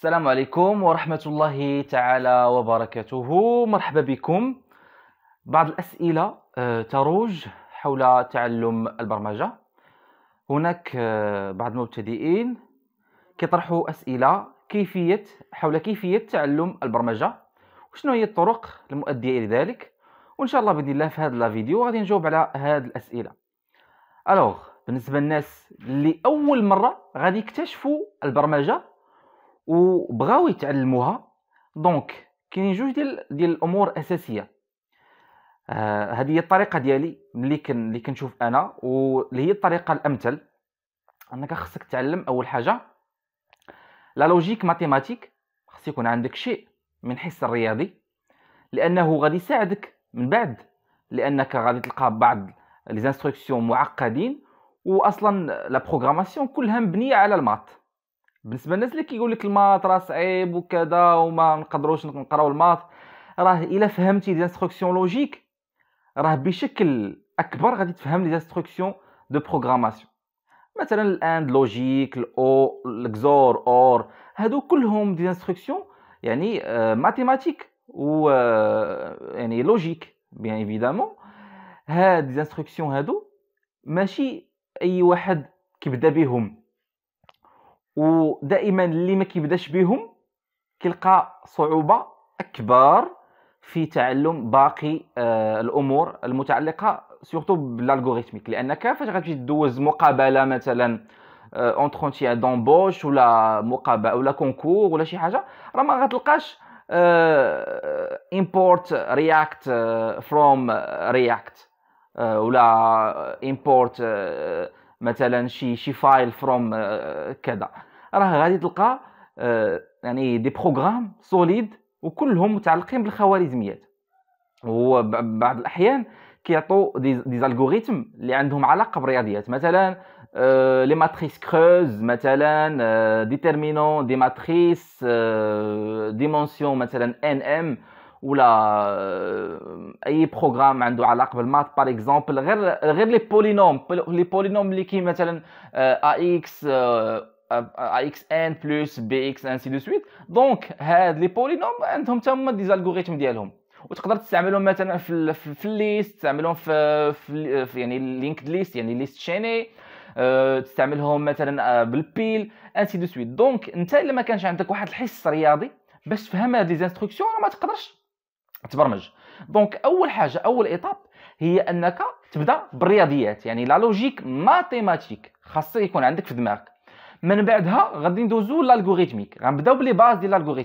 السلام عليكم ورحمة الله تعالى وبركاته مرحبا بكم بعض الأسئلة آه، تروج حول تعلم البرمجة هناك آه، بعض المبتدئين كيطرحوا أسئلة كيفية حول كيفية تعلم البرمجة وشنو هي الطرق المؤدية إلى ذلك وإن شاء الله بإذن الله في هذا الفيديو غادي نجاوب على هذه الأسئلة ألوغ بالنسبة للناس اللي أول مرة غادي يكتشفوا البرمجة وبغاو يتعلموها دونك كاينين جوج ديال ديال الامور اساسيه آه، هذه هي الطريقه ديالي ملي كن اللي كنشوف انا واللي هي الطريقه الامثل انك خصك تعلم اول حاجه لا لوجيك ماتيماتيك خص يكون عندك شيء من حس الرياضي لانه غادي يساعدك من بعد لانك غادي تلقى بعض لي انستركسيون معقدين واصلا لا بروغراماسيون كلها مبنيه على المات بالنسبه للناس اللي كيقول لك الماط راه صعيب وكذا وما نقدروش نقراو الماط راه الا فهمتي دي انستركسيون لوجيك راه بشكل اكبر غادي تفهم لي انستركسيون دو بروغراماسيون مثلا الاند لوجيك الاو الاكزور اور هادو كلهم دي انستركسيون يعني ماتيماتيك آه، و آه، يعني لوجيك بيان ايفيدامون هاد دي انستركسيون هادو ماشي اي واحد كيبدا بهم ودائما اللي ما كيبداش بهم كيلقى صعوبه اكبر في تعلم باقي آه الامور المتعلقه سورتو بالالغوريثميك لانك فاش غتمشي دوز مقابله مثلا اونترونتي آه دومبوش ولا مقابله ولا كونكور ولا شي حاجه راه ما غتلقاش امبورت رياكت فروم رياكت ولا امبورت آه، مثلا شي شي فايل آه، فروم كذا راه غادي تلقى آه، يعني دي بروغرام سوليد وكلهم متعلقين بالخوارزميات هو بعض الاحيان كيعطوا دي, دي الغوريثم اللي عندهم علاقه بالرياضيات مثلا آه، لي ماتريس كروز مثلا ديتيرمينون دي ماتريس ديمونسيون مثلا ان ام ولا آه، اي بروغرام عنده علاقه بالمات بار اكزومبل غير غير لي بولينوم لي بولينوم اللي كي مثلا ا اكس ا اكس ان بلس بي اكس انسي دو سويت دونك هاد لي بولينوم عندهم تما هما دي زالغوريثم ديالهم وتقدر تستعملهم مثلا في في الليست تستعملهم في, في, يعني لينكد ليست يعني ليست شيني آه، تستعملهم مثلا بالبيل انسي دو سويت دونك انت الا ما كانش عندك واحد الحس رياضي باش تفهم هاد لي انستركسيون ما تقدرش تبرمج دونك اول حاجه اول ايطاب هي انك تبدا بالرياضيات يعني لا لوجيك ماتيماتيك خاص يكون عندك في دماغك من بعدها غادي ندوزو لالغوريتميك غنبداو بلي باز ديال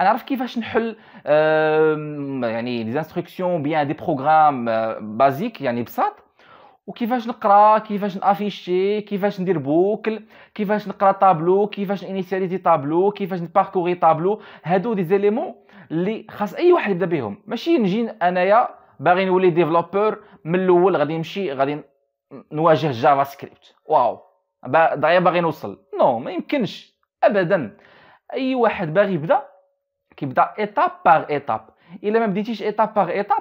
انا عارف كيفاش نحل يعني لي انستركسيون بيان دي بروغرام بازيك يعني بساط وكيفاش نقرا كيفاش نافيشي كيفاش ندير بوكل كيفاش نقرا طابلو كيفاش انيسياليزي طابلو كيفاش نباركوري طابلو هادو دي زيليمون اللي خاص اي واحد يبدا بهم ماشي نجي انايا باغي نولي ديفلوبور من الاول غادي نمشي غادي نواجه جافا سكريبت واو دغيا باغي نوصل نو ما يمكنش ابدا اي واحد باغي يبدا كيبدا ايتاب باغ ايتاب الا ما بديتيش ايتاب باغ ايتاب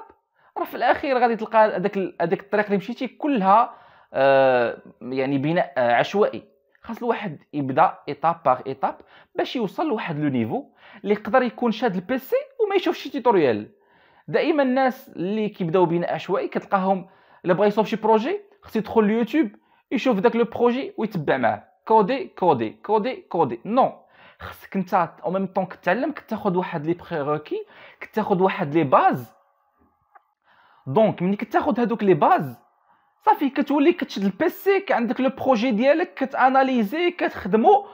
راه في الاخير غادي تلقى هذاك هذاك الطريق اللي مشيتي كلها آه يعني بناء آه عشوائي خاص الواحد يبدا ايتاب باغ ايتاب باش يوصل لواحد لو نيفو اللي يقدر يكون شاد البيسي وما يشوفش شي توتوريال دائما الناس اللي كيبداو بناء عشوائي كتلقاهم الا بغا يصوب شي بروجي خص يدخل ليوتيوب يشوف داك لو بروجي ويتبع معاه كودي كودي كودي كودي نو خصك انت او ميم طون كتعلم كتاخذ واحد لي روكي كتاخذ واحد لي باز دونك ملي كتاخذ هذوك لي باز صافي كتولي كتشد البيسي عندك لو بروجي ديالك كتاناليزي كتخدمو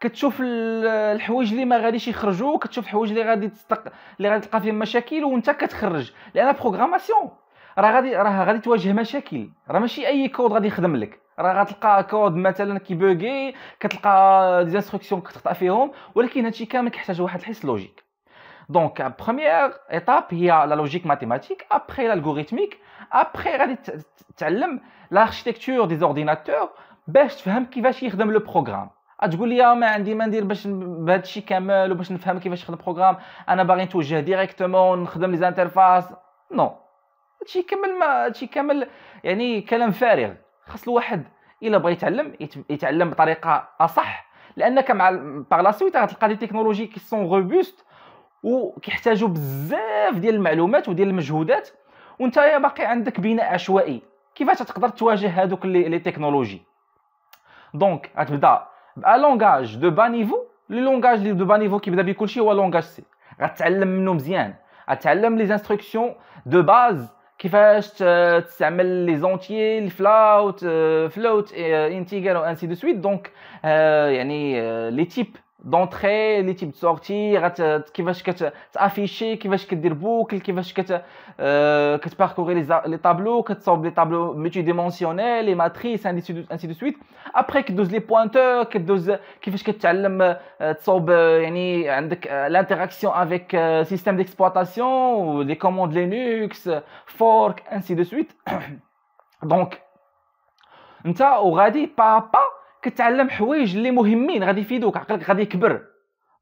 كتشوف الحوايج اللي ما غاديش يخرجوا كتشوف الحوايج اللي غادي تستق... اللي غادي تلقى فيهم مشاكل وانت كتخرج لان بروغراماسيون راه غادي راه غادي تواجه مشاكل راه ماشي اي كود غادي يخدم لك راه غتلقى كود مثلا كيبوغي كتلقى دي انستركسيون كتخطا فيهم ولكن هادشي كامل كيحتاج واحد الحس لوجيك Donc, la première étape, il y a la logique mathématique, après l'algorithmique, après l'architecture des ordinateurs, باش تفهم كيفاش يخدم le tu تقول لي ما عندي ما ندير باش بهذا الشيء كامل وباش نفهم كيفاش يخدم البروغرام انا باغي نتوجه ديريكتومون نخدم لي زانترفاس نو هادشي كامل ما هادشي كامل يعني كلام فارغ خاص الواحد الا بغى يتعلم يتعلم اصح لانك مع tu sont وكيحتاجوا بزاف ديال المعلومات وديال المجهودات وانت باقي عندك بناء عشوائي كيفاش تقدر تواجه هذوك لي تكنولوجي دونك غتبدا بان لونغاج دو با نيفو لي لونغاج لي دو با نيفو كيبدا بكلشي هو لونغاج سي غتعلم منه مزيان غتعلم لي انستركسيون دو باز كيفاش تستعمل لي زونتيي الفلاوت فلوت انتيغر وانسي دو سويت دونك آه، يعني آه، لي تيب d'entrée, les types de sortie, euh, qui va afficher, qui va dire boucle, qui va euh, parcourir les, tableaux, qui sortent des tableaux multidimensionnels, les matrices, ainsi de, suite. Après, qui dose les pointeurs, qui va euh, l'interaction avec le système d'exploitation, les commandes Linux, fork, ainsi de suite. Donc, on va pas à pas. كتعلم حوايج اللي مهمين غادي يفيدوك عقلك غادي يكبر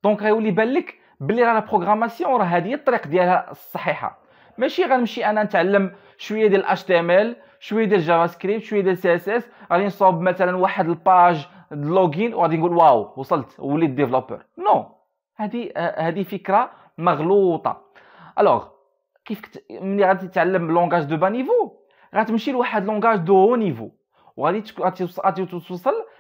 دونك غيولي بان لك بلي راه لا بروغراماسيون راه هذه الطريق ديالها الصحيحه ماشي غنمشي انا نتعلم شويه ديال اتش تي ام ال شويه ديال جافا سكريبت شويه ديال سي اس اس غادي نصوب مثلا واحد الباج لوغين وغادي نقول واو وصلت وليت ديفلوبر نو هذه هذه فكره مغلوطه الوغ كيف كت... ملي غادي تتعلم لونغاج دو با نيفو غتمشي لواحد لونغاج دو هو نيفو وغادي غادي توصل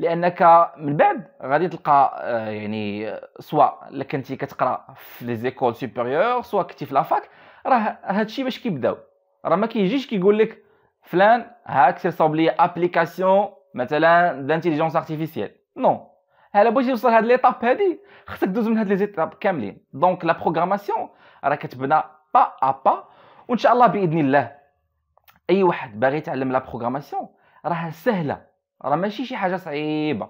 لانك من بعد غادي تلقى آه، يعني سواء كنتي كتقرا في لي زيكول سوبيريور سواء كنتي في لافاك راه هادشي باش كيبداو راه ما كيجيش كيقول لك فلان هاك صوب لي ابليكاسيون مثلا دانتيليجونس ارتيفيسيال نو الا بغيتي توصل لهاد ليطاب هادي خصك دوز من هاد لي زيتاب كاملين دونك لا بروغراماسيون راه كتبنى با ا با وان شاء الله باذن الله اي واحد باغي يتعلم لا بروغراماسيون راه سهله راه ماشي شي حاجه صعيبه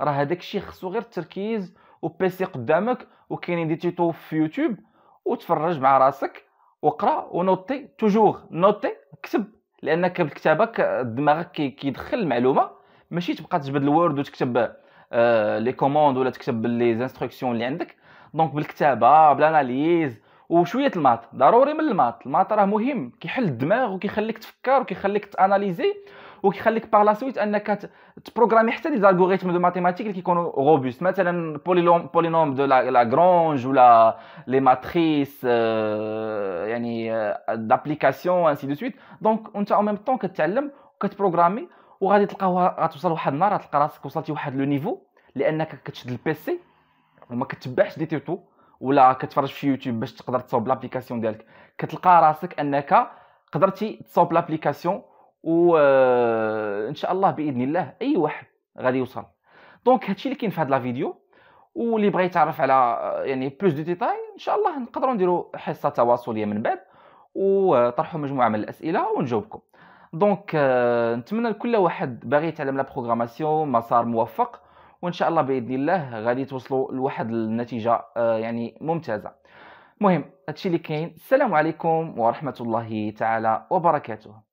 راه هذاك الشيء خصو غير التركيز وبيسي قدامك وكاينين دي تيتو في يوتيوب وتفرج مع راسك وقرا ونوتي توجور نوتي كتب لانك بالكتابه دماغك كيدخل المعلومه ماشي تبقى تجبد الوورد وتكتب آه، لي كوموند ولا تكتب لي انستركسيون اللي عندك دونك بالكتابه بالاناليز وشويه المات ضروري من المات المات راه مهم كيحل الدماغ وكيخليك تفكر وكيخليك تاناليزي وكيخليك باغ لا سويت انك تبروغرامي حتى لي زالغوريثم دو ماتيماتيك اللي كيكونوا روبوست مثلا بولينوم بولينوم دو لا غرونج ولا لي ماتريس يعني دابليكاسيون انسي دو سويت دونك انت او ميم طون كتعلم وكتبروغرامي وغادي تلقاها غتوصل واحد النهار غتلقى راسك وصلتي واحد لو نيفو لانك كتشد البيسي وما كتبعش دي تيتو ولا كتفرج في يوتيوب باش تقدر تصاوب لابليكاسيون ديالك كتلقى راسك انك قدرتي تصاوب لابليكاسيون وان شاء الله باذن الله اي واحد غادي يوصل دونك هادشي اللي كاين في هاد لا فيديو واللي بغى يتعرف على آه، يعني بلوس دو ديتاي ان شاء الله نقدروا نديروا حصه تواصليه من بعد وطرحوا مجموعه من الاسئله ونجاوبكم دونك آه، نتمنى لكل واحد باغي يتعلم لا بروغراماسيون مسار موفق وان شاء الله باذن الله غادي توصلوا لواحد النتيجه آه، يعني ممتازه مهم هادشي اللي كاين السلام عليكم ورحمه الله تعالى وبركاته